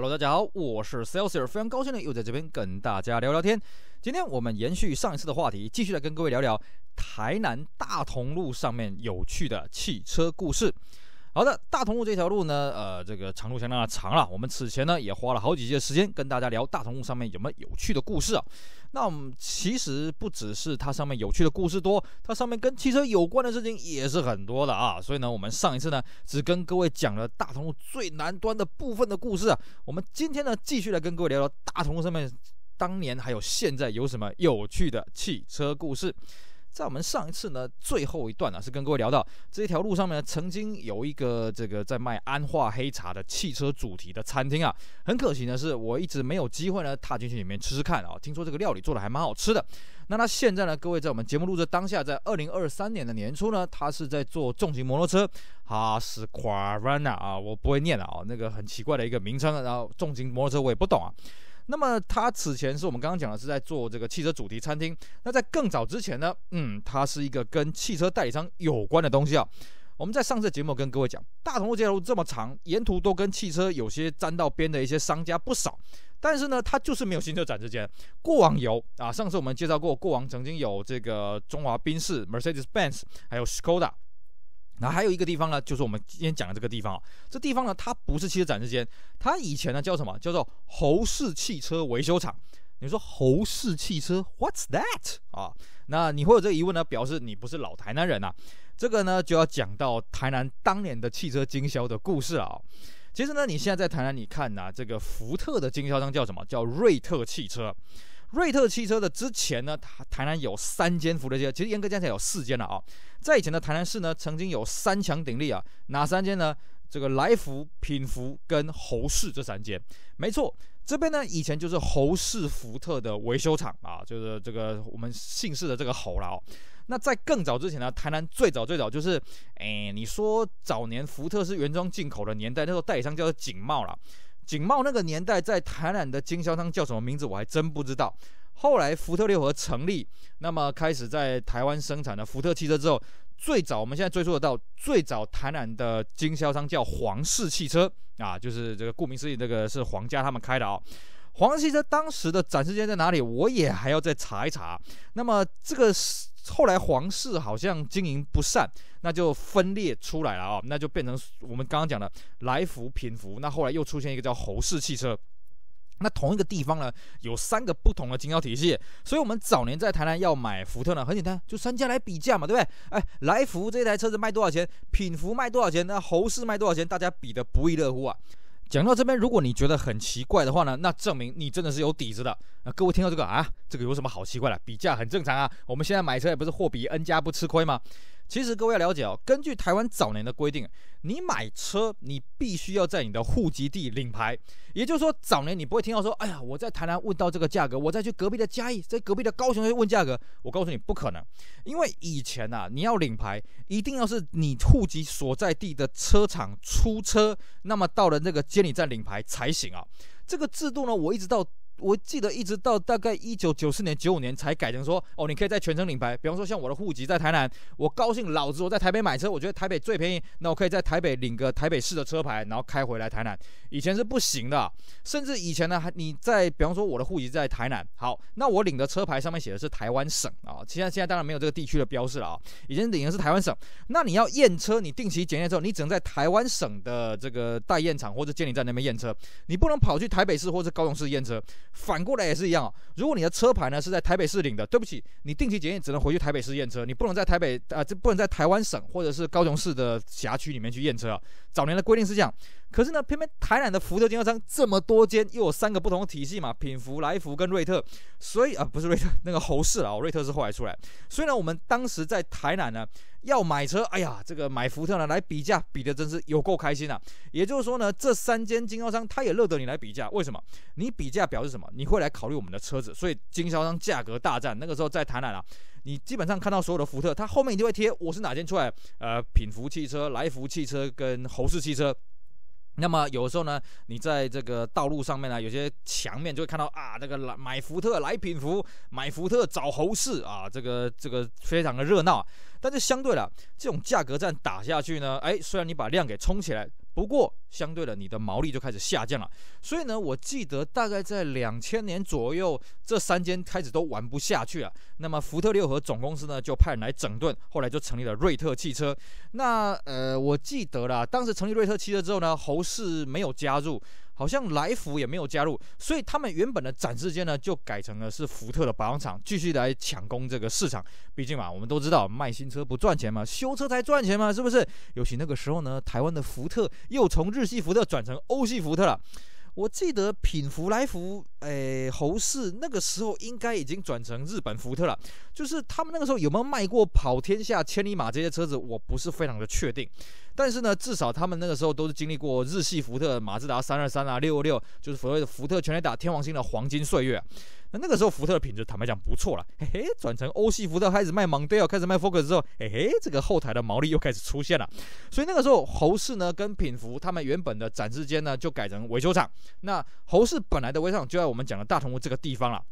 Hello，大家好，我是 s a l e s i 非常高兴呢，又在这边跟大家聊聊天。今天我们延续上一次的话题，继续来跟各位聊聊台南大同路上面有趣的汽车故事。好的，大同路这条路呢，呃，这个长度相当的长了。我们此前呢也花了好几节时间跟大家聊大同路上面有没有有趣的故事啊。那我们其实不只是它上面有趣的故事多，它上面跟汽车有关的事情也是很多的啊。所以呢，我们上一次呢只跟各位讲了大同路最南端的部分的故事啊。我们今天呢继续来跟各位聊聊大同路上面当年还有现在有什么有趣的汽车故事。在我们上一次呢，最后一段呢，是跟各位聊到这一条路上面呢，曾经有一个这个在卖安化黑茶的汽车主题的餐厅啊，很可惜呢，是，我一直没有机会呢踏进去里面吃吃看啊。听说这个料理做的还蛮好吃的。那他现在呢，各位在我们节目录制当下，在二零二三年的年初呢，他是在做重型摩托车，哈斯夸 u a 啊，我不会念了啊，那个很奇怪的一个名称，然后重型摩托车我也不懂啊。那么它此前是我们刚刚讲的，是在做这个汽车主题餐厅。那在更早之前呢，嗯，它是一个跟汽车代理商有关的东西啊。我们在上次节目跟各位讲，大同路这条路这么长，沿途都跟汽车有些沾到边的一些商家不少。但是呢，它就是没有新车展之间。过往有啊，上次我们介绍过，过往曾经有这个中华宾士、Mercedes-Benz，还有 Skoda。那还有一个地方呢，就是我们今天讲的这个地方。啊，这地方呢，它不是汽车展示间，它以前呢叫什么？叫做侯氏汽车维修厂。你说侯氏汽车，What's that？啊，那你会有这个疑问呢，表示你不是老台南人呐。这个呢就要讲到台南当年的汽车经销的故事啊。其实呢，你现在在台南，你看呐，这个福特的经销商叫什么叫瑞特汽车。瑞特汽车的之前呢，台台南有三间福特车，其实严格讲起来有四间了啊。在以前的台南市呢，曾经有三强鼎立啊，哪三间呢？这个来福、品福跟侯氏这三间，没错，这边呢以前就是侯氏福特的维修厂啊，就是这个我们姓氏的这个侯了。那在更早之前呢，台南最早最早就是，哎，你说早年福特是原装进口的年代，那时候代理商叫做景茂了。景茂那个年代在台南的经销商叫什么名字，我还真不知道。后来福特六合成立，那么开始在台湾生产的福特汽车之后，最早我们现在追溯得到最早台南的经销商叫黄氏汽车啊，就是这个顾名思义，这个是皇家他们开的哦。黄氏汽车当时的展示间在哪里？我也还要再查一查。那么这个后来皇室好像经营不善，那就分裂出来了啊，那就变成我们刚刚讲的来福、品福。那后来又出现一个叫侯氏汽车。那同一个地方呢，有三个不同的经销体系。所以我们早年在台南要买福特呢，很简单，就三家来比价嘛，对不对？哎，来福这台车子卖多少钱？品福卖多少钱？那侯氏卖多少钱？大家比的不亦乐乎啊！讲到这边，如果你觉得很奇怪的话呢，那证明你真的是有底子的。啊，各位听到这个啊，这个有什么好奇怪的？比价很正常啊，我们现在买车也不是货比 N 家不吃亏吗？其实各位要了解哦，根据台湾早年的规定，你买车你必须要在你的户籍地领牌，也就是说早年你不会听到说，哎呀我在台南问到这个价格，我再去隔壁的嘉义，在隔壁的高雄去问价格，我告诉你不可能，因为以前呐你要领牌一定要是你户籍所在地的车厂出车，那么到了那个监理站领牌才行啊，这个制度呢我一直到。我记得一直到大概一九九四年、九五年才改成说，哦，你可以在全程领牌。比方说，像我的户籍在台南，我高兴老子我在台北买车，我觉得台北最便宜，那我可以在台北领个台北市的车牌，然后开回来台南。以前是不行的，甚至以前呢，还你在比方说我的户籍在台南，好，那我领的车牌上面写的是台湾省啊，现在现在当然没有这个地区的标示了啊，以前领的是台湾省。那你要验车，你定期检验之后，你只能在台湾省的这个代验场或者监理站那边验车，你不能跑去台北市或者高雄市验车。反过来也是一样啊！如果你的车牌呢是在台北市领的，对不起，你定期检验只能回去台北市验车，你不能在台北啊，这不能在台湾省或者是高雄市的辖区里面去验车啊。早年的规定是这样。可是呢，偏偏台南的福特经销商这么多间，又有三个不同的体系嘛，品福、来福跟瑞特，所以啊，不是瑞特那个侯氏啊，瑞特是后来出来。所以呢，我们当时在台南呢，要买车，哎呀，这个买福特呢来比价，比的真是有够开心啊。也就是说呢，这三间经销商他也乐得你来比价，为什么？你比价表示什么？你会来考虑我们的车子，所以经销商价格大战那个时候在台南啊，你基本上看到所有的福特，它后面一定会贴我是哪间出来，呃，品福汽车、来福汽车跟侯氏汽车。那么有时候呢，你在这个道路上面呢，有些墙面就会看到啊，这个来买福特来品福，买福特找侯氏啊，这个这个非常的热闹。但是相对了，这种价格战打下去呢，哎，虽然你把量给冲起来。不过，相对的，你的毛利就开始下降了。所以呢，我记得大概在两千年左右，这三间开始都玩不下去了。那么，福特六和总公司呢，就派人来整顿，后来就成立了瑞特汽车。那呃，我记得了，当时成立瑞特汽车之后呢，侯氏没有加入。好像来福也没有加入，所以他们原本的展示间呢，就改成了是福特的保养厂，继续来抢攻这个市场。毕竟嘛，我们都知道卖新车不赚钱嘛，修车才赚钱嘛，是不是？尤其那个时候呢，台湾的福特又从日系福特转成欧系福特了。我记得品孚来福，诶，侯氏那个时候应该已经转成日本福特了。就是他们那个时候有没有卖过跑天下、千里马这些车子，我不是非常的确定。但是呢，至少他们那个时候都是经历过日系福特、马自达三二三啊、六六六，就是所谓的福特全雷打天王星的黄金岁月。那那个时候，福特的品质坦白讲不错了。嘿嘿，转成欧系福特开始卖蒙迪奥，开始卖 Focus 之后，嘿嘿，这个后台的毛利又开始出现了。所以那个时候，侯氏呢跟品福他们原本的展示间呢就改成维修厂。那侯氏本来的维修厂就在我们讲的大同屋这个地方了。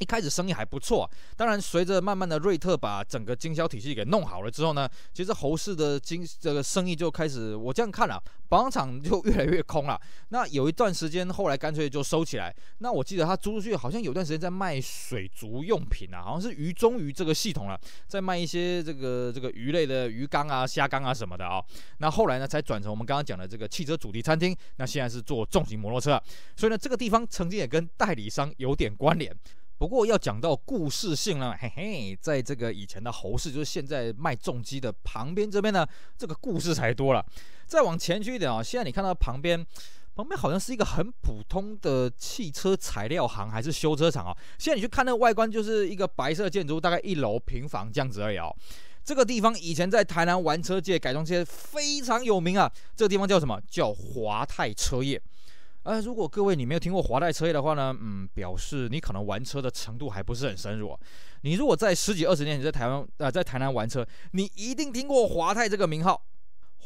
一开始生意还不错，当然随着慢慢的瑞特把整个经销体系给弄好了之后呢，其实侯氏的经这个生意就开始，我这样看啊，保养厂就越来越空了。那有一段时间后来干脆就收起来。那我记得他租出去好像有段时间在卖水族用品啊，好像是鱼中鱼这个系统了，在卖一些这个这个鱼类的鱼缸啊、虾缸啊什么的啊。那后来呢才转成我们刚刚讲的这个汽车主题餐厅。那现在是做重型摩托车，所以呢这个地方曾经也跟代理商有点关联。不过要讲到故事性呢，嘿嘿，在这个以前的侯氏，就是现在卖重机的旁边这边呢，这个故事才多了。再往前去一点啊，现在你看到旁边，旁边好像是一个很普通的汽车材料行还是修车厂啊？现在你去看那个外观，就是一个白色建筑，大概一楼平房这样子而已啊。这个地方以前在台南玩车界改装界非常有名啊。这个地方叫什么？叫华泰车业。呃，如果各位你没有听过华泰车业的话呢，嗯，表示你可能玩车的程度还不是很深入。你如果在十几二十年你在台湾啊，在台南玩车，你一定听过华泰这个名号。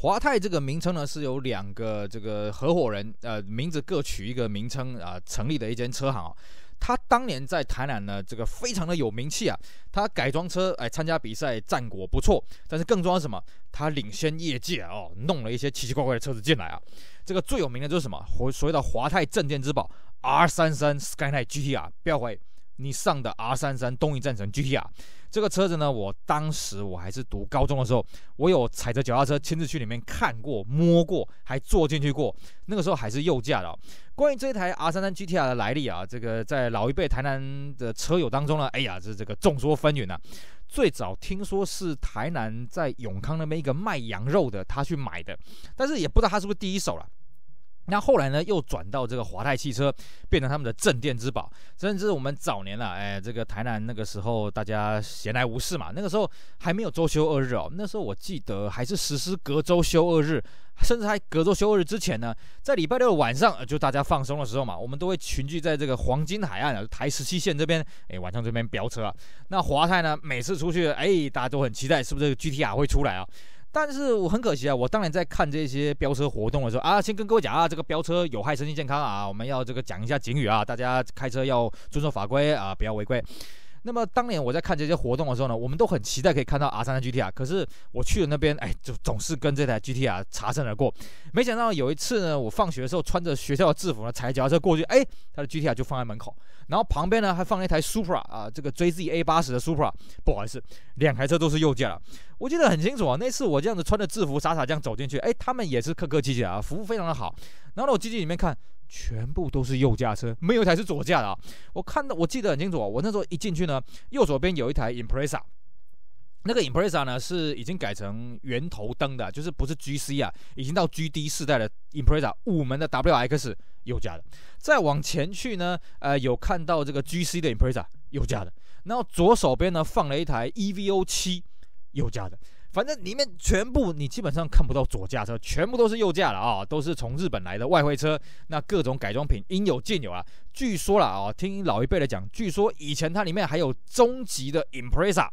华泰这个名称呢，是由两个这个合伙人，呃，名字各取一个名称啊，成立的一间车行。他当年在台南呢，这个非常的有名气啊。他改装车哎，参加比赛战果不错，但是更重要是什么？他领先业界哦，弄了一些奇奇怪怪的车子进来啊。这个最有名的就是什么？所谓的华泰镇店之宝 R 三三 Skyline G T R，不要怀疑，你上的 R 三三东瀛战神 G T R。这个车子呢，我当时我还是读高中的时候，我有踩着脚踏车亲自去里面看过、摸过，还坐进去过。那个时候还是右驾的。关于这台 R 三三 GTR 的来历啊，这个在老一辈台南的车友当中呢，哎呀，这这个众说纷纭啊。最早听说是台南在永康那边一个卖羊肉的，他去买的，但是也不知道他是不是第一手了。那后来呢，又转到这个华泰汽车，变成他们的镇店之宝。甚至我们早年啊，哎，这个台南那个时候大家闲来无事嘛，那个时候还没有周休二日哦，那时候我记得还是实施隔周休二日，甚至还隔周休二日之前呢，在礼拜六晚上就大家放松的时候嘛，我们都会群聚在这个黄金海岸啊，台十七线这边，哎，晚上这边飙车啊。那华泰呢，每次出去，哎，大家都很期待，是不是这个 GTR 会出来啊？但是我很可惜啊，我当年在看这些飙车活动的时候啊，先跟各位讲啊，这个飙车有害身心健康啊，我们要这个讲一下警语啊，大家开车要遵守法规啊，不要违规。那么当年我在看这些活动的时候呢，我们都很期待可以看到 R3 的 GT r 可是我去了那边，哎，就总是跟这台 GT r 擦身而过。没想到有一次呢，我放学的时候穿着学校的制服呢，踩脚踏车过去，哎，他的 GT r 就放在门口，然后旁边呢还放了一台 Supra 啊，这个追 z A80 的 Supra。不好意思，两台车都是右键了。我记得很清楚啊，那次我这样子穿着制服，傻傻这样走进去，哎，他们也是客客气气啊，服务非常的好。然后呢，我进去里面看。全部都是右驾车，没有一台是左驾的啊！我看到，我记得很清楚，我那时候一进去呢，右手边有一台 Impreza，那个 Impreza 呢是已经改成圆头灯的，就是不是 GC 啊，已经到 GD 世代的 Impreza 五门的 WX 右驾的。再往前去呢，呃，有看到这个 GC 的 Impreza 右驾的，然后左手边呢放了一台 EVO 七右驾的。反正里面全部你基本上看不到左驾车，全部都是右驾了啊，都是从日本来的外汇车。那各种改装品应有尽有啊。据说了啊，听老一辈的讲，据说以前它里面还有终极的 Impreza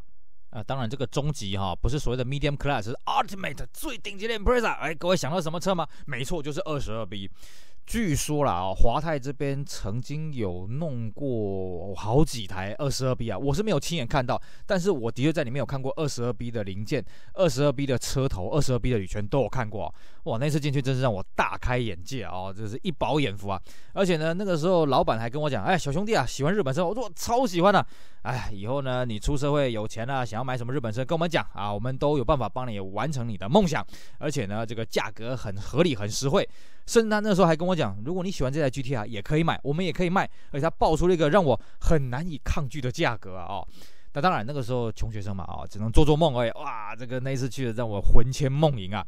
啊，当然这个终极哈不是所谓的 Medium Class，是 Ultimate 最顶级的 Impreza。哎，各位想到什么车吗？没错，就是二十二 B。据说啦啊，华泰这边曾经有弄过好几台二十二 B 啊，我是没有亲眼看到，但是我的确在里面有看过二十二 B 的零件、二十二 B 的车头、二十二 B 的铝圈都有看过啊。哇，那次进去真是让我大开眼界啊，真是一饱眼福啊！而且呢，那个时候老板还跟我讲，哎，小兄弟啊，喜欢日本车，我说超喜欢的。哎，以后呢，你出社会有钱了，想要买什么日本车，跟我们讲啊，我们都有办法帮你完成你的梦想，而且呢，这个价格很合理，很实惠。甚至他那时候还跟我讲，如果你喜欢这台 G T R 也可以买，我们也可以卖。而且他报出了一个让我很难以抗拒的价格啊那当然那个时候穷学生嘛啊，只能做做梦而已。哇，这个那次去的让我魂牵梦萦啊。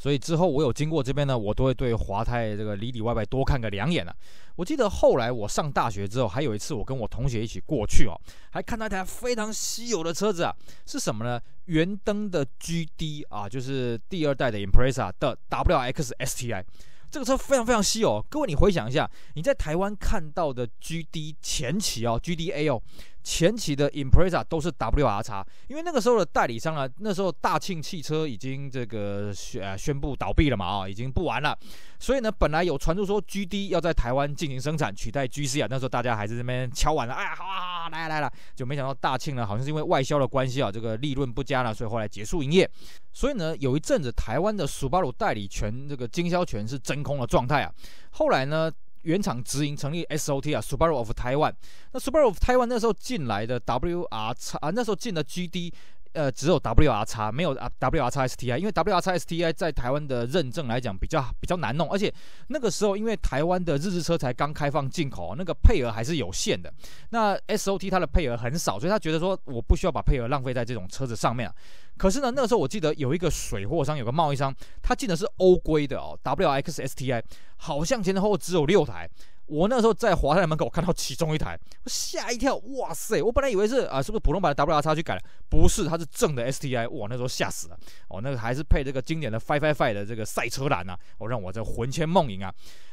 所以之后我有经过这边呢，我都会对华泰这个里里外外多看个两眼啊。我记得后来我上大学之后，还有一次我跟我同学一起过去哦，还看到一台非常稀有的车子啊，是什么呢？圆灯的 G D 啊，就是第二代的 Impreza 的 W X S T I。这个车非常非常稀有，各位你回想一下，你在台湾看到的 G D 前旗哦，G D a 哦，前期的 Impreza 都是 W R X，因为那个时候的代理商呢，那时候大庆汽车已经这个宣宣布倒闭了嘛啊，已经不玩了，所以呢，本来有传出说 G D 要在台湾进行生产取代 G C 啊，那时候大家还在那边敲碗了，哎，好啊好啊，来来了，就没想到大庆呢，好像是因为外销的关系啊，这个利润不佳了，所以后来结束营业，所以呢，有一阵子台湾的 Subaru 代理权这个经销权是真空的状态啊，后来呢。原厂直营成立 SOT 啊，Super of Taiwan。那 Super of Taiwan 那时候进来的 WR 厂啊，那时候进的 GD。呃，只有 WRX 没有啊，WRX STI，因为 WRX STI 在台湾的认证来讲比较比较难弄，而且那个时候因为台湾的日式车才刚开放进口，那个配额还是有限的。那 SOT 它的配额很少，所以他觉得说我不需要把配额浪费在这种车子上面啊。可是呢，那个时候我记得有一个水货商，有个贸易商，他进的是欧规的哦，WXSTI，好像前前后后只有六台。我那时候在华泰的门口，我看到其中一台，我吓一跳，哇塞！我本来以为是啊，是不是普通版的 WRX 去改了？不是，它是正的 STI。哇，那时候吓死了！哦，那个还是配这个经典的 Five Five Five 的这个赛车蓝啊，我让我这魂牵梦萦啊。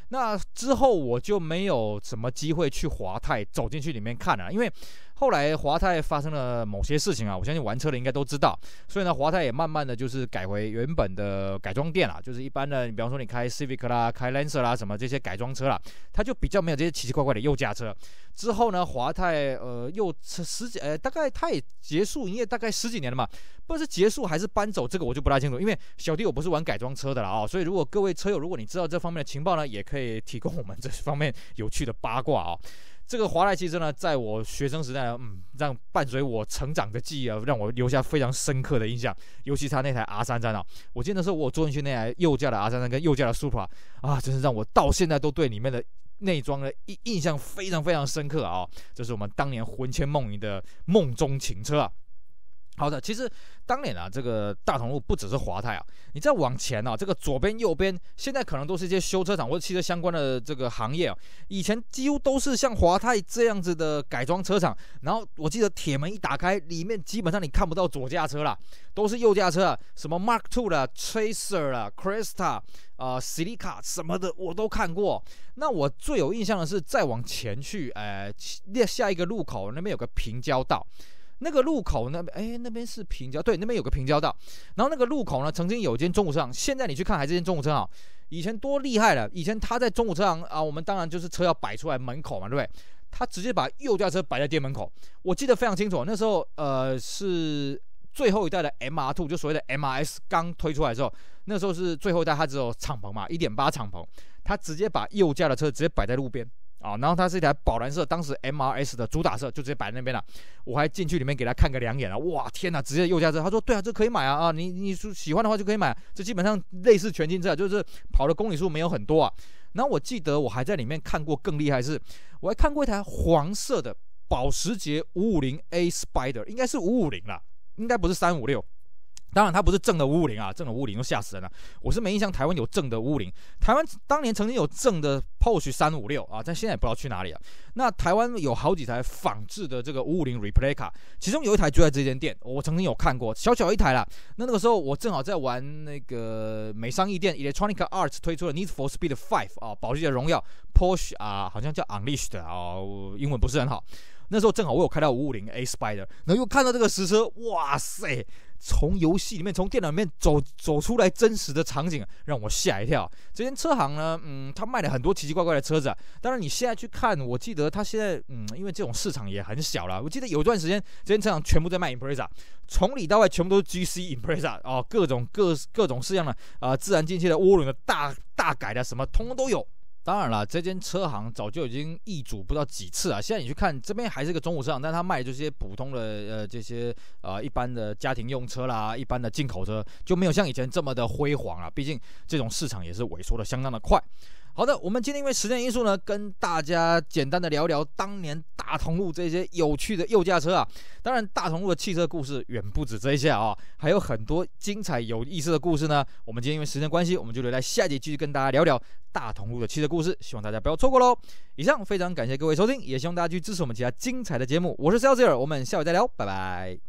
那之后我就没有什么机会去华泰走进去里面看了，因为。后来华泰发生了某些事情啊，我相信玩车的应该都知道。所以呢，华泰也慢慢的就是改回原本的改装店了，就是一般的，你比方说你开 Civic 啦、开 Lancer 啦什么这些改装车啦，它就比较没有这些奇奇怪怪的右驾车。之后呢，华泰呃又十几呃大概它也结束营业，大概十几年了嘛，不知是结束还是搬走，这个我就不大清楚。因为小弟我不是玩改装车的了啊，所以如果各位车友，如果你知道这方面的情报呢，也可以提供我们这方面有趣的八卦啊。这个华莱汽车呢，在我学生时代，嗯，让伴随我成长的记忆啊，让我留下非常深刻的印象。尤其他那台 R 三三啊，我记得时候我坐进去那台右驾的 R 三三跟右驾的 Supra 啊，真是让我到现在都对里面的内装的印印象非常非常深刻啊，这是我们当年魂牵梦萦的梦中情车。啊。好的，其实当年啊，这个大同路不只是华泰啊，你再往前啊，这个左边右边现在可能都是一些修车厂或者汽车相关的这个行业啊。以前几乎都是像华泰这样子的改装车厂，然后我记得铁门一打开，里面基本上你看不到左驾车了，都是右驾车，什么 Mark Two 的、Chaser 啦、Cresta 啊、Silica 什么的，我都看过。那我最有印象的是再往前去，呃，列下一个路口那边有个平交道。那个路口，那边，哎，那边是平交，对，那边有个平交道。然后那个路口呢，曾经有间中午车行，现在你去看还是间中午车行。以前多厉害了，以前他在中午车行啊，我们当然就是车要摆出来门口嘛，对不对？他直接把右驾车摆在店门口，我记得非常清楚。那时候，呃，是最后一代的 m r Two，就所谓的 MRS 刚推出来的时候，那时候是最后一代，它只有敞篷嘛，一点八敞篷，他直接把右驾的车直接摆在路边。啊，然后它是一台宝蓝色，当时 M R S 的主打色，就直接摆在那边了。我还进去里面给他看个两眼了，哇，天呐，直接右驾车。他说：“对啊，这可以买啊，啊，你你说喜欢的话就可以买。这基本上类似全新车，就是跑的公里数没有很多啊。”然后我记得我还在里面看过更厉害是，我还看过一台黄色的保时捷五五零 A Spider，应该是五五零了，应该不是三五六。当然，它不是正的五五零啊，正的五五零都吓死人了。我是没印象台湾有正的五五零，台湾当年曾经有正的 Porsche 三五六啊，但现在也不知道去哪里了。那台湾有好几台仿制的这个五五零 Replay 卡，其中有一台就在这间店，我曾经有看过，小小一台啦。那那个时候我正好在玩那个美商艺店 Electronic Arts 推出的 Need for Speed Five 啊，保时捷荣耀 Porsche 啊，好像叫 Unleashed 啊，英文不是很好。那时候正好我有开到550 s p i e r 然后又看到这个实车，哇塞！从游戏里面，从电脑里面走走出来真实的场景，让我吓一跳。这间车行呢，嗯，他卖了很多奇奇怪怪的车子，当然，你现在去看，我记得他现在，嗯，因为这种市场也很小了。我记得有段时间，这间车行全部在卖 Impreza，从里到外全部都是 GC Impreza 哦，各种各各种式样的啊，自然进气的、涡轮的、大大改的，什么通通都有。当然了，这间车行早就已经易主不知道几次啊！现在你去看这边还是个中古车场，但他卖这些普通的呃这些啊一般的家庭用车啦，一般的进口车就没有像以前这么的辉煌啊。毕竟这种市场也是萎缩的相当的快。好的，我们今天因为时间因素呢，跟大家简单的聊聊当年大同路这些有趣的右驾车啊。当然，大同路的汽车故事远不止这一些啊，还有很多精彩有意思的故事呢。我们今天因为时间关系，我们就留在下集继续跟大家聊聊大同路的汽车故事，希望大家不要错过喽。以上非常感谢各位收听，也希望大家去支持我们其他精彩的节目。我是肖塞 r 我们下回再聊，拜拜。